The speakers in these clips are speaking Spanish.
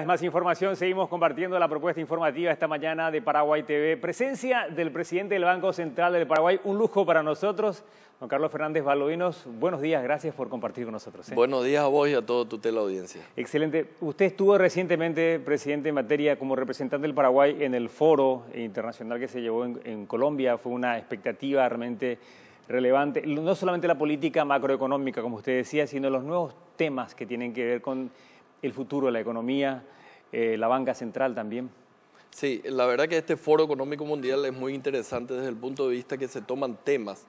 Es más información, seguimos compartiendo la propuesta informativa esta mañana de Paraguay TV. Presencia del presidente del Banco Central del Paraguay, un lujo para nosotros. Don Carlos Fernández Balovinos, buenos días, gracias por compartir con nosotros. ¿eh? Buenos días a vos y a toda tu teleaudiencia. Excelente. Usted estuvo recientemente, presidente, en materia como representante del Paraguay en el foro internacional que se llevó en Colombia. Fue una expectativa realmente relevante, no solamente la política macroeconómica, como usted decía, sino los nuevos temas que tienen que ver con el futuro de la economía, eh, la banca central también. Sí, la verdad que este Foro Económico Mundial es muy interesante desde el punto de vista que se toman temas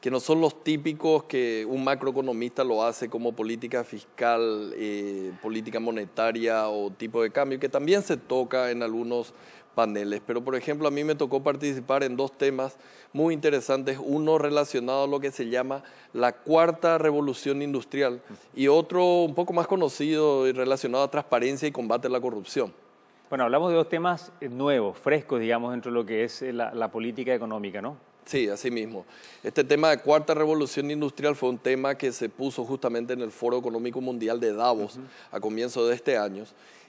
que no son los típicos que un macroeconomista lo hace como política fiscal, eh, política monetaria o tipo de cambio, que también se toca en algunos paneles. Pero, por ejemplo, a mí me tocó participar en dos temas muy interesantes, uno relacionado a lo que se llama la cuarta revolución industrial y otro un poco más conocido y relacionado a transparencia y combate a la corrupción. Bueno, hablamos de dos temas eh, nuevos, frescos, digamos, dentro de lo que es eh, la, política económica, ¿no? Sí, así mismo. Este tema de cuarta revolución industrial fue un tema que se puso justamente en el Foro Económico Mundial de Davos a comienzo de este año.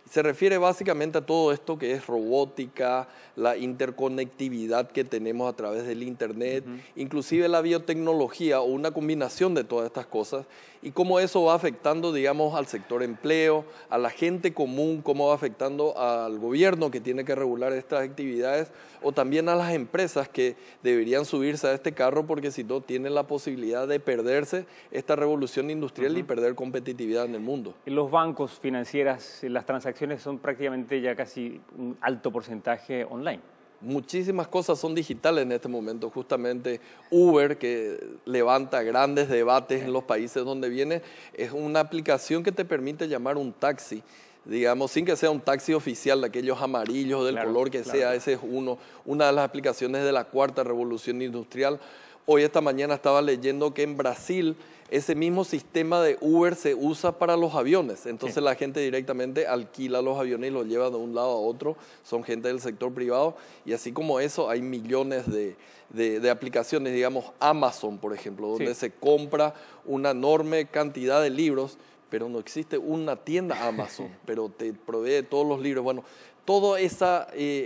Se refiere básicamente a todo esto que es robótica, la interconectividad que tenemos a través del Internet, inclusive la biotecnología o una combinación de todas estas cosas y cómo eso va afectando, digamos, al sector empleo, a la gente común, cómo va afectando al gobierno que tiene que regular estas actividades o también a las empresas que deberían subirse a este carro porque si no tienen la posibilidad de perderse esta revolución industrial y perder competitividad en el mundo. Los bancos financieras, las transacciones son prácticamente ya casi un alto porcentaje online. Muchísimas cosas son digitales en este momento, justamente Uber, que levanta grandes debates en los países donde viene, es una aplicación que te permite llamar un taxi digamos, sin que sea un taxi oficial de aquellos amarillos, del color que sea, ese es uno, una de las aplicaciones de la cuarta revolución industrial. Hoy esta mañana estaba leyendo que en Brasil ese mismo sistema de Uber se usa para los aviones, entonces la gente directamente alquila los aviones y los lleva de un lado a otro, son gente del sector privado y así como eso hay millones de, aplicaciones, digamos Amazon por ejemplo, donde se compra una enorme cantidad de libros pero no existe una tienda Amazon, pero te provee todos los libros. Bueno, todo eh,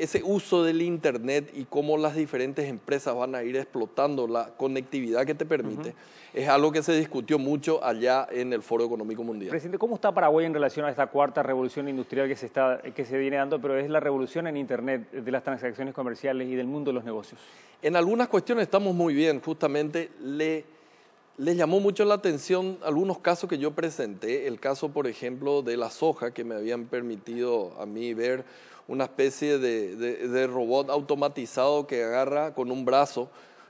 ese uso del Internet y cómo las diferentes empresas van a ir explotando la conectividad que te permite, es algo que se discutió mucho allá en el Foro Económico Mundial. Presidente, ¿cómo está Paraguay en relación a esta cuarta revolución industrial que se, está, que se viene dando, pero es la revolución en Internet de las transacciones comerciales y del mundo de los negocios? En algunas cuestiones estamos muy bien, justamente le les llamó mucho la atención algunos casos que yo presenté, el caso, por ejemplo, de la soja, que me habían permitido a mí ver una especie de, robot automatizado que agarra con un brazo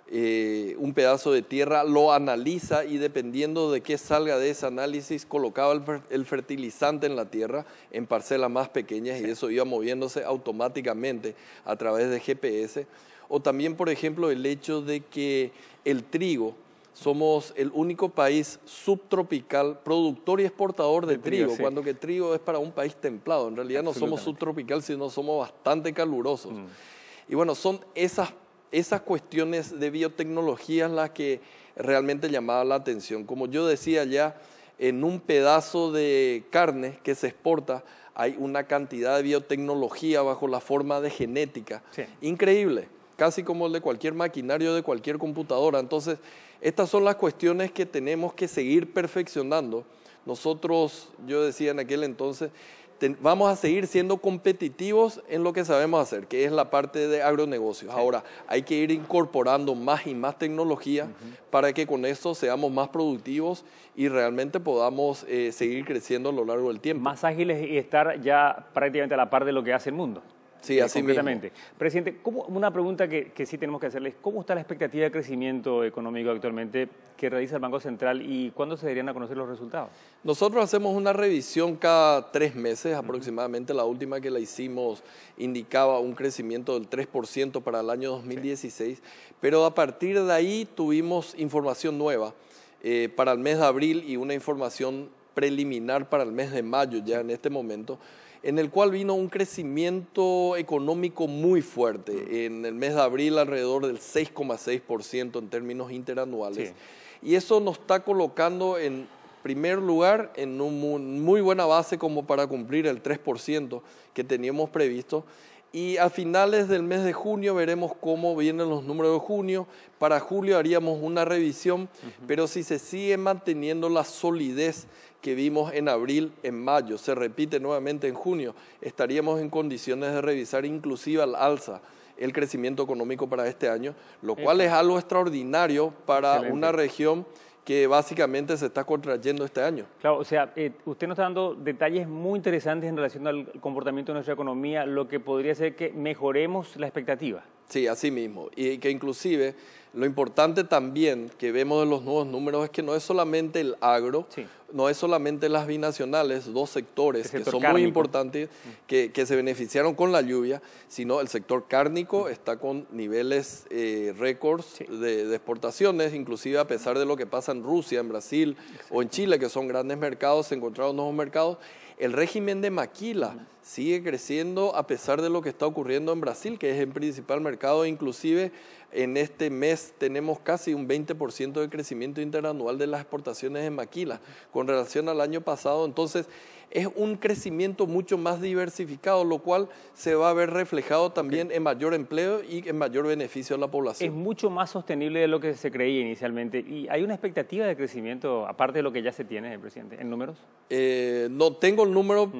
eh, un pedazo de tierra, lo analiza y dependiendo de qué salga de ese análisis, colocaba el, fertilizante en la tierra en parcelas más pequeñas y eso iba moviéndose automáticamente a través de GPS. O también, por ejemplo, el hecho de que el trigo, somos el único país subtropical productor y exportador de, trigo, cuando que trigo es para un país templado. En realidad no somos subtropical, sino somos bastante calurosos. Mm. Y bueno, son esas, cuestiones de biotecnología las que realmente llamaban la atención. Como yo decía ya, en un pedazo de carne que se exporta hay una cantidad de biotecnología bajo la forma de genética increíble casi como el de cualquier maquinario, de cualquier computadora. Entonces, estas son las cuestiones que tenemos que seguir perfeccionando. Nosotros, yo decía en aquel entonces, vamos a seguir siendo competitivos en lo que sabemos hacer, que es la parte de agronegocios. Ahora, hay que ir incorporando más y más tecnología para que con esto seamos más productivos y realmente podamos eh, seguir creciendo a lo largo del tiempo. Más ágiles y estar ya prácticamente a la par de lo que hace el mundo. Sí, eh, así Presidente, una pregunta que, sí tenemos que hacerle es, ¿cómo está la expectativa de crecimiento económico actualmente que realiza el Banco Central y cuándo se deberían a conocer los resultados? Nosotros hacemos una revisión cada tres meses aproximadamente. La última que la hicimos indicaba un crecimiento del 3% para el año 2016, pero a partir de ahí tuvimos información nueva eh, para el mes de abril y una información preliminar para el mes de mayo ya en este momento en el cual vino un crecimiento económico muy fuerte. Mm. En el mes de abril alrededor del 6,6% en términos interanuales. Y eso nos está colocando en primer lugar en una muy buena base como para cumplir el 3% que teníamos previsto y a finales del mes de junio veremos cómo vienen los números de junio. Para julio haríamos una revisión, pero si se sigue manteniendo la solidez que vimos en abril, en mayo, se repite nuevamente en junio, estaríamos en condiciones de revisar inclusive al alza el crecimiento económico para este año, lo cual es algo extraordinario para una región que básicamente se está contrayendo este año. Claro, o sea, eh, usted nos está dando detalles muy interesantes en relación al comportamiento de nuestra economía, lo que podría ser que mejoremos la expectativa. Sí, así mismo. Y que inclusive lo importante también que vemos en los nuevos números es que no es solamente el agro, no es solamente las binacionales, dos sectores que son muy importantes, mm. que, se beneficiaron con la lluvia, sino el sector cárnico mm. está con niveles eh, récords de, exportaciones, inclusive a pesar de lo que pasa en Rusia, en Brasil o en Chile, que son grandes mercados, se encontraron nuevos mercados. El régimen de Maquila mm sigue creciendo a pesar de lo que está ocurriendo en Brasil, que es el principal mercado. Inclusive en este mes tenemos casi un 20% de crecimiento interanual de las exportaciones en maquila con relación al año pasado. Entonces, es un crecimiento mucho más diversificado, lo cual se va a ver reflejado también en mayor empleo y en mayor beneficio a la población. Es mucho más sostenible de lo que se creía inicialmente. ¿Y hay una expectativa de crecimiento, aparte de lo que ya se tiene, presidente, en números? Eh, no tengo el número,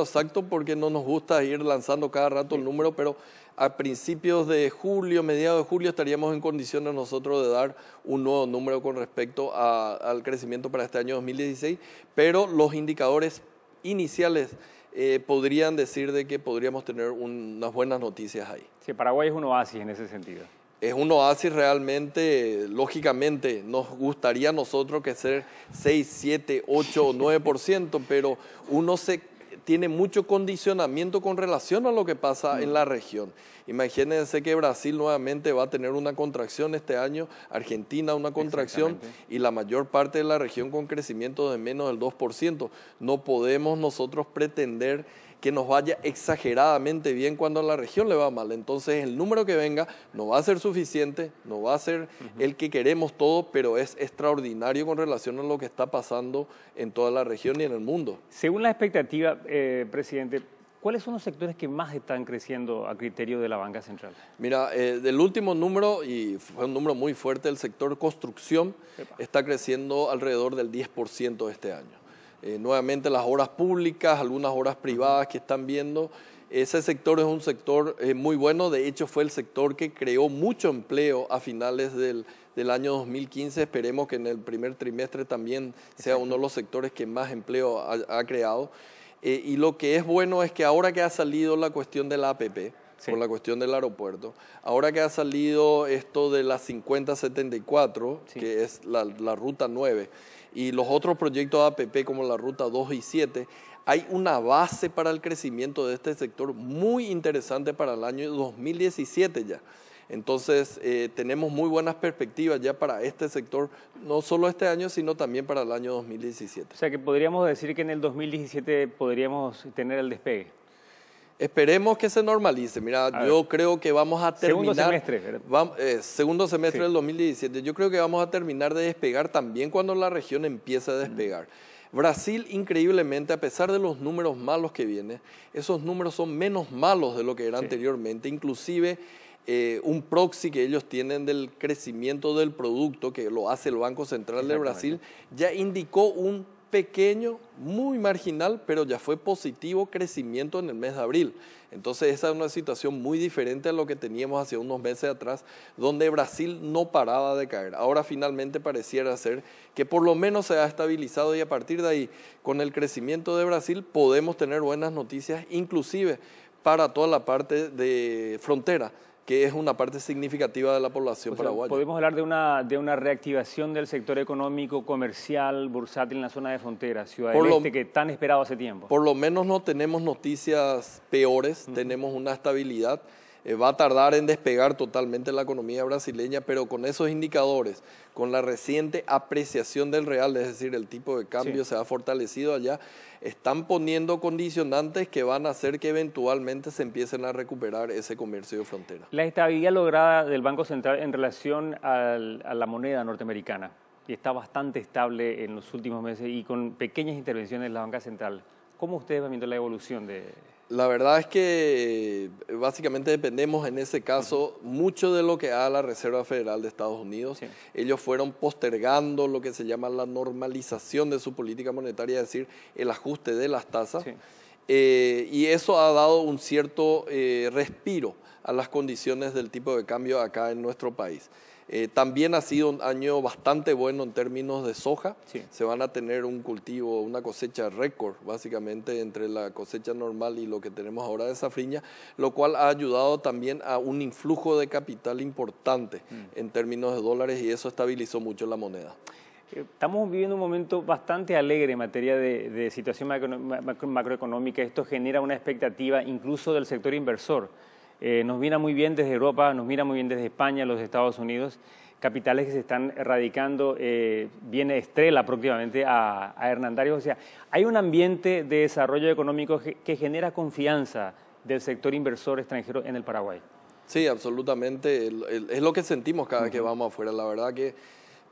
exacto porque no nos gusta ir lanzando cada rato el número, pero a principios de julio, mediados de julio, estaríamos en condiciones nosotros de dar un nuevo número con respecto al crecimiento para este año 2016, pero los indicadores iniciales eh, podrían decir de que podríamos tener unas buenas noticias ahí. Sí, Paraguay es un oasis en ese sentido. Es un oasis realmente, lógicamente, nos gustaría a nosotros que ser 6, 7, 8 o 9%, pero uno se tiene mucho condicionamiento con relación a lo que pasa mm. en la región. Imagínense que Brasil nuevamente va a tener una contracción este año, Argentina una contracción y la mayor parte de la región con crecimiento de menos del 2%. No podemos nosotros pretender que nos vaya exageradamente bien cuando a la región le va mal. Entonces el número que venga no va a ser suficiente, no va a ser el que queremos todo, pero es extraordinario con relación a lo que está pasando en toda la región y en el mundo. Según la expectativa, eh, presidente, ¿Cuáles son los sectores que más están creciendo a criterio de la banca central? Mira, eh, del último número, y fue un número muy fuerte, el sector construcción está creciendo alrededor del 10% este año. Eh, nuevamente las horas públicas, algunas horas privadas que están viendo. Ese sector es un sector eh, muy bueno, de hecho fue el sector que creó mucho empleo a finales del, del año 2015. Esperemos que en el primer trimestre también sea uno de los sectores que más empleo ha, creado. Eh, y lo que es bueno es que ahora que ha salido la cuestión de la APP, con la cuestión del aeropuerto. Ahora que ha salido esto de la 5074, que es la, ruta 9, y los otros proyectos APP como la ruta 2 y 7, hay una base para el crecimiento de este sector muy interesante para el año 2017 ya. Entonces, eh, tenemos muy buenas perspectivas ya para este sector, no solo este año, sino también para el año 2017. O sea que podríamos decir que en el 2017 podríamos tener el despegue. Esperemos que se normalice. Mira, yo creo que vamos a terminar. Eh, segundo semestre. segundo semestre del 2017. Yo creo que vamos a terminar de despegar también cuando la región empiece a despegar. Brasil, increíblemente, a pesar de los números malos que vienen, esos números son menos malos de lo que era anteriormente. Inclusive eh, un proxy que ellos tienen del crecimiento del producto, que lo hace el Banco Central de Brasil, ya indicó un pequeño, muy marginal, pero ya fue positivo crecimiento en el mes de abril. Entonces esa es una situación muy diferente a lo que teníamos hace unos meses atrás, donde Brasil no paraba de caer. Ahora finalmente pareciera ser que por lo menos se ha estabilizado y a partir de ahí, con el crecimiento de Brasil, podemos tener buenas noticias, inclusive para toda la parte de frontera que es una parte significativa de la población paraguaya. Podemos hablar de una, reactivación del sector económico, comercial, bursátil en la zona de frontera, Ciudad por este, que tan esperado hace tiempo. Por lo menos no tenemos noticias peores, tenemos una estabilidad. Eh, va a tardar en despegar totalmente la economía brasileña, pero con esos indicadores, con la reciente apreciación del real, es decir, el tipo de cambio se ha fortalecido allá, están poniendo condicionantes que van a hacer que eventualmente se empiecen a recuperar ese comercio de frontera. La estabilidad lograda del Banco Central en relación a la moneda norteamericana, y está bastante estable en los últimos meses y con pequeñas intervenciones de la banca central. ¿Cómo ustedes van viendo la evolución de... La verdad es que eh, básicamente dependemos en ese caso mucho de lo que haga la Reserva Federal de Estados Unidos. Ellos fueron postergando lo que se llama la normalización de su política monetaria, es decir, el ajuste de las tasas. Eh, y eso ha dado un cierto eh, respiro a las condiciones del tipo de cambio acá en nuestro país. Eh, también ha sido un año bastante bueno en términos de soja. Se van a tener un cultivo, una cosecha récord, básicamente, entre la cosecha normal y lo que tenemos ahora de safriña, lo cual ha ayudado también a un influjo de capital importante mm. en términos de dólares y eso estabilizó mucho la moneda. Eh, estamos viviendo un momento bastante alegre en materia de, situación macroeconómica. Esto genera una expectativa incluso del sector inversor. Eh, nos mira muy bien desde Europa, nos mira muy bien desde España, los Estados Unidos, capitales que se están erradicando eh, viene Estrella próximamente a, a, O sea, hay un ambiente de desarrollo económico que, genera confianza del sector inversor extranjero en el Paraguay. Sí, absolutamente. Es lo que sentimos cada vez que vamos afuera. La verdad que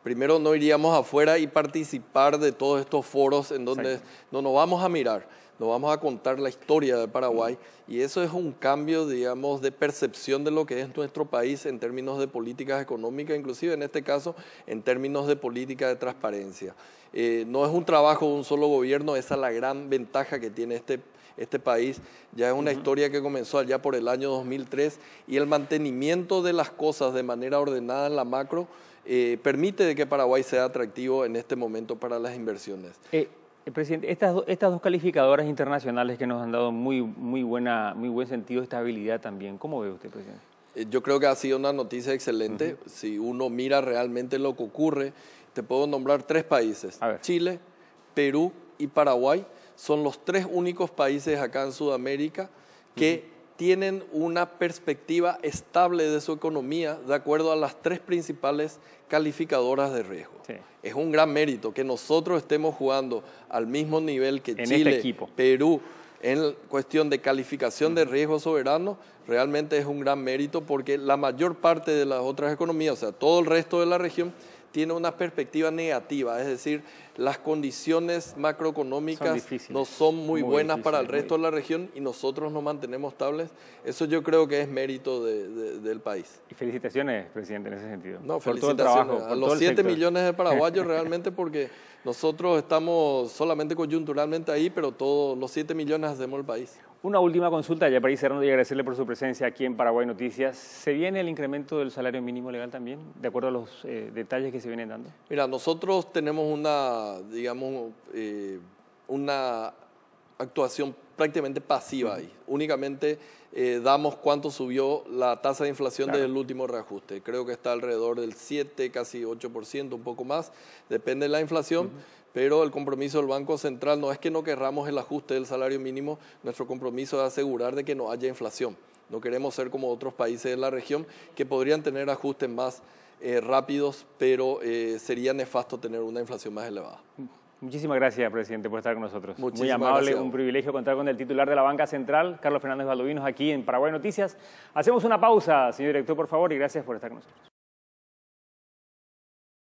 primero no iríamos afuera y participar de todos estos foros en donde no nos vamos a mirar, nos vamos a contar la historia de Paraguay y eso es un cambio, digamos, de percepción de lo que es nuestro país en términos de políticas económicas, inclusive en este caso en términos de política de transparencia. Eh, no es un trabajo de un solo gobierno, esa es la gran ventaja que tiene este, este país. Ya es una historia que comenzó allá por el año 2003 y el mantenimiento de las cosas de manera ordenada en la macro eh, permite de que Paraguay sea atractivo en este momento para las inversiones. Eh, eh, presidente, estas, dos calificadoras internacionales que nos han dado muy, buena, muy buen sentido de estabilidad también, ¿cómo ve usted, presidente? yo creo que ha sido una noticia excelente. Si uno mira realmente lo que ocurre, te puedo nombrar tres países. Chile, Perú y Paraguay son los tres únicos países acá en Sudamérica que tienen una perspectiva estable de su economía de acuerdo a las tres principales calificadoras de riesgo. Es un gran mérito que nosotros estemos jugando al mismo nivel que este Chile, Perú, en cuestión de calificación de riesgo soberano, realmente es un gran mérito porque la mayor parte de las otras economías, o sea, todo el resto de la región, tiene una perspectiva negativa, es decir, las condiciones macroeconómicas no son muy, buenas para el resto de la región y nosotros nos mantenemos estables. Eso yo creo que es mérito del país. Y felicitaciones, presidente, en ese sentido. No, felicitaciones a los 7 millones de paraguayos realmente porque nosotros estamos solamente coyunturalmente ahí, pero todos los 7 millones hacemos el país. Una última consulta, ya para ir cerrando y agradecerle por su presencia aquí en Paraguay Noticias. ¿Se viene el incremento del salario mínimo legal también, de acuerdo a los eh, detalles que se vienen dando? Mira, nosotros tenemos una, digamos, eh, una actuación prácticamente pasiva ahí. Únicamente eh, damos cuánto subió la tasa de inflación desde el último reajuste. Creo que está alrededor del 7, casi 8%, un poco más. Depende de la inflación pero el compromiso del Banco Central no es que no querramos el ajuste del salario mínimo, nuestro compromiso es asegurar de que no haya inflación. No queremos ser como otros países de la región que podrían tener ajustes más eh, rápidos, pero eh, sería nefasto tener una inflación más elevada. Muchísimas gracias, presidente, por estar con nosotros. Muy amable, un privilegio contar con el titular de la Banca Central, Carlos Fernández Baldovinos, aquí en Paraguay Noticias. Hacemos una pausa, señor director, por favor, y gracias por estar con nosotros.